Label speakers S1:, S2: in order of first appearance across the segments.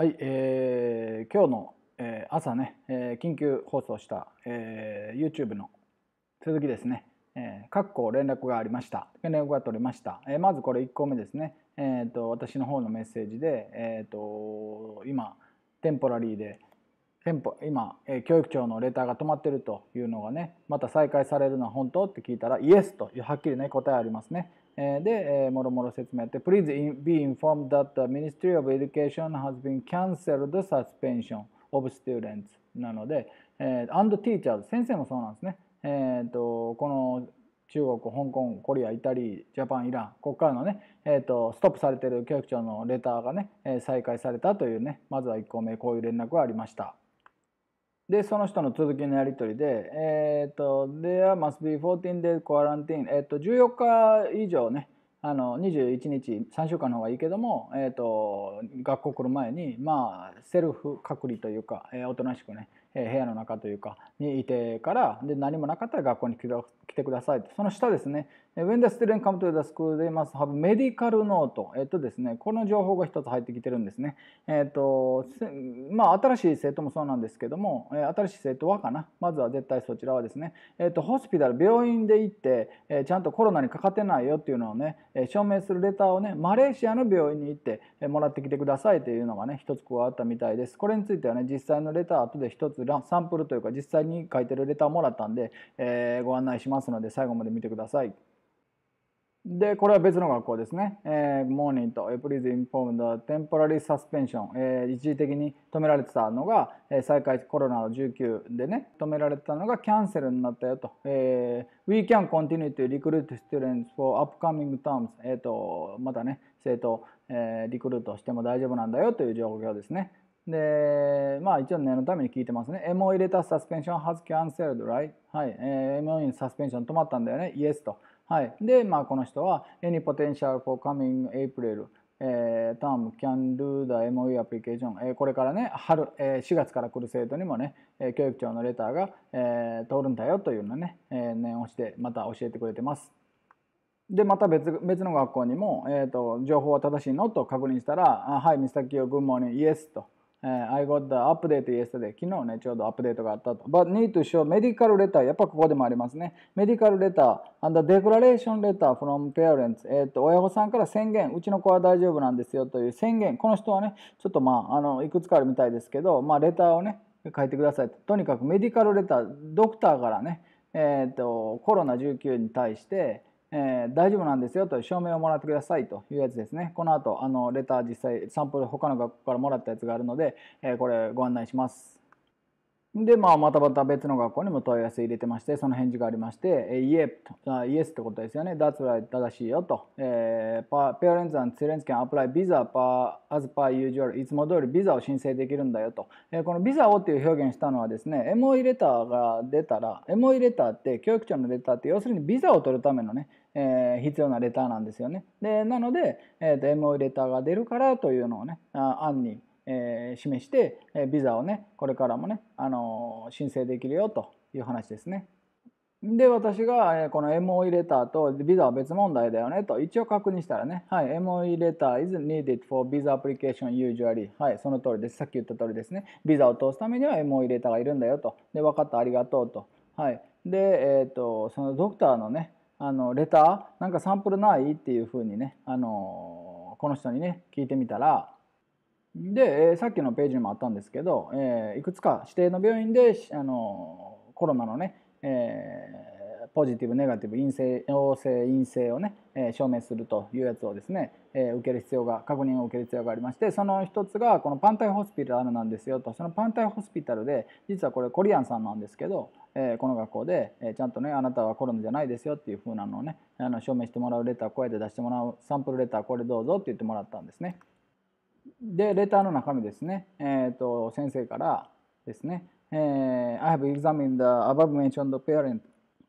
S1: はい、えー、今日の、えー、朝ね、えー、緊急放送した、えー、YouTube の続きですね、えー、各校連絡がありました、連絡が取れました、えー、まずこれ1個目ですね、えーと、私の方のメッセージで、えーと、今、テンポラリーで、店舗今、えー、教育長のレターが止まってるというのがねまた再開されるのは本当って聞いたらイエスというはっきりね答えありますねで、もろもろ説明あって、Please be informed that the Ministry of Education has been cancelled suspension of students なので、and teachers 先生もそうなんですね。えーと、この中国、香港、コリア、イタリア、ジャパン、イラン、ここからのね、えーとストップされている教育長のレターがね、再開されたというね、まずは1個目、こういう連絡がありました。で、その人の続きのやり取りで、えっ、ー、と、There must be 14 day quarantine。えっ、ー、と、14日以上ね、あの21日3週間の方がいいけども、えーと、と学校来る前にまあセルフ隔離というか、えー、おとなしくね部屋の中というかにいてからで何もなかったら学校に来てくださいとその下ですね When the student come to the school they must have medical note えっとですねこの情報が一つ入ってきてるんですねえっとまあ新しい生徒もそうなんですけども新しい生徒はかなまずは絶対そちらはですねえっとホスピタル病院で行ってちゃんとコロナにかかってないよっていうのをね証明するレターをねマレーシアの病院に行ってもらってきてくださいというのがね一つ加わったみたいですこれについてはね実際のレター後で一つつサンプルというか実際に書いてるレターもらったんで、えー、ご案内しますので最後まで見てください。で、これは別の学校ですね。えー、モーニングと、p l e ズ s e inform the temporary s u えー、一時的に止められてたのが、えー、再開コロナの19でね、止められてたのがキャンセルになったよと。えー、we can continue to recruit students for upcoming terms。えっ、ー、と、またね、生徒、えー、リクルートしても大丈夫なんだよという状況ですね。で、まあ一応念のために聞いてますね。MO 入れたサスペンション has cancelled, right? はい。え MO i サスペンション止まったんだよね。Yes と。はい。で、まあこの人は any potential for coming April えターム can do the m o e application、えこれからね春、え4月から来る生徒にもね、え教育長のレターが、え通るんだよというのね、え念をしてまた教えてくれてますでまた別別の学校にも、えーと、情報は正しいのと確認したら「あはいミスタキヨグッモーニンイエス」と。I got the update yesterday. 昨日ね、ちょうどアップデートがあったと。But need to show medical letter. やっぱここでもありますね。medical letter and declaration letter from parents. えっと、親御さんから宣言。うちの子は大丈夫なんですよという宣言。この人はね、ちょっとまあ、あの、いくつかあるみたいですけど、まあ、レターをね、書いてくださいと。とにかくメディカルレター、ドクターからね、えっ、ー、と、コロナ19に対して、えー、大丈夫なんですよと証明をもらってくださいというやつですね。この後、あの、レター実際、サンプル他の学校からもらったやつがあるので、えー、これご案内します。で、まあ、またまた別の学校にも問い合わせ入れてまして、その返事がありまして、えイエーイエスってことですよね。That's right, 正しいよと。えー、parents and students can apply visa per, as per usual. いつも通りビザを申請できるんだよと。えー、このビザをっていう表現したのはですね、MOE レターが出たら、MOE レターって、教育庁のレターって、要するにビザを取るためのね、えー、必要なレターなんですよね。でなので、えーと、MO レターが出るからというのをね案に、えー、示して、えー、ビザをねこれからもね、あのー、申請できるよという話ですね。で私がこの MOE レターとビザは別問題だよねと一応確認したらね、はい、MOE レター is needed for visa application usually はいその通りですさっき言った通りですねビザを通すためには MOE レターがいるんだよとで分かったありがとうとはいでえー、とそのドクターのねあのレターなんかサンプルないっていうふうにね、あのこの人にね聞いてみたらで、えさっきのページにもあったんですけど、えいくつか指定の病院で、あのコロナのね、えーポジティブネガティブ陰性陽性陰性をね、え証明するというやつをですね、え受ける必要が確認を受ける必要がありましてその一つがこのパンタイホスピタルなんですよとそのパンタイホスピタルで実はこれコリアンさんなんですけど、えこの学校で、えちゃんとねあなたはコロナじゃないですよっていうふうなのをねあの証明してもらうレター声で出してもらうサンプルレターこれどうぞって言ってもらったんですね。でレターの中身ですね、えーと、と先生からですね、えー、I have examined the above mentioned parent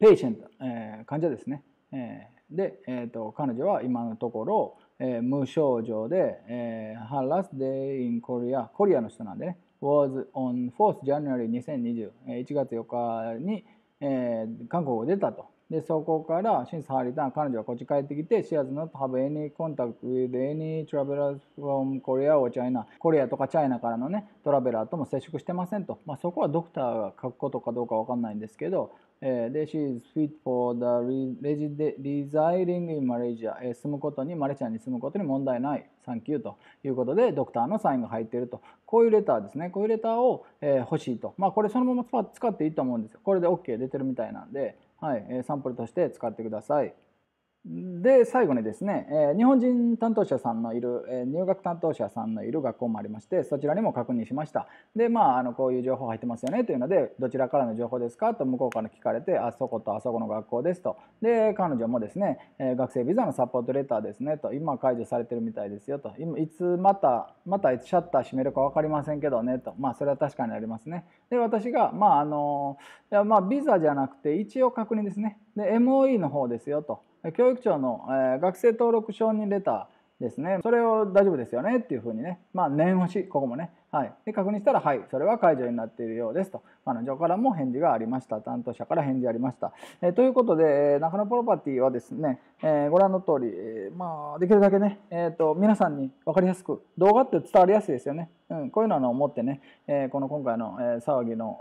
S1: ペイシェント、えー、患者ですね。えー、で、えーと、彼女は今のところ、えー、無症状で、えー、Her last day in Korea、コリアの人なんでね、was on 4th January 2020、1月4日に、えー、韓国を出たと。で、そこから、シンス・ハーリターン、彼女はこっち帰ってきて、She has not have any contact with any travelers from Korea or China。コリアとかチャイナからのね、トラベラーとも接触してませんと。まあ、そこはドクターが書くことかどうかわかんないんですけど、で、she is fit for the residing in Malaysia、え住むことに、マレーシアに住むことに問題ない、サンキューということで、ドクターのサインが入っていると。こういうレターですね。こういうレターを、え欲しいと。まあ、これそのまま使っていいと思うんですよ。これで OK 出てるみたいなんで、はい、サンプルとして使ってください。で、最後にですね、え日本人担当者さんのいる、え入学担当者さんのいる学校もありまして、そちらにも確認しました。で、まあ、あのこういう情報入ってますよねというので、どちらからの情報ですかと向こうから聞かれて、あそことあそこの学校ですと。で、彼女もですね、え学生ビザのサポートレターですねと、今解除されてるみたいですよと、今いつまた、またいつシャッター閉めるか分かりませんけどねと、まあ、それは確かにありますね。で、私が、まあ、あの、いやまあ、ビザじゃなくて、一応確認ですね。で MOE の方ですよと教育庁の、えー、学生登録承認レターですねそれを大丈夫ですよねっていうふうにねまあ念押しここもねはい、で確認したら「はいそれは解除になっているようです」と彼女からも返事がありました担当者から返事ありました、えー、ということで中野プロパティはですね、えー、ご覧の通り、えー、まあ、できるだけね、えーと、皆さんに分かりやすく動画って伝わりやすいですよね、うん、こういうのを持ってね、えこの今回の、え騒ぎの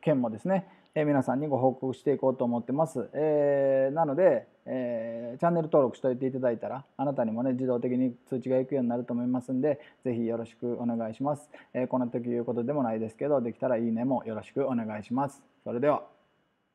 S1: 件もですねえ皆さんにご報告していこうと思ってます。えー、なので、えー、チャンネル登録しておいていただいたら、あなたにもね、自動的に通知がいくようになると思いますんで、ぜひよろしくお願いします。えー、この時言うことでもないですけど、できたらいいねもよろしくお願いします。それでは。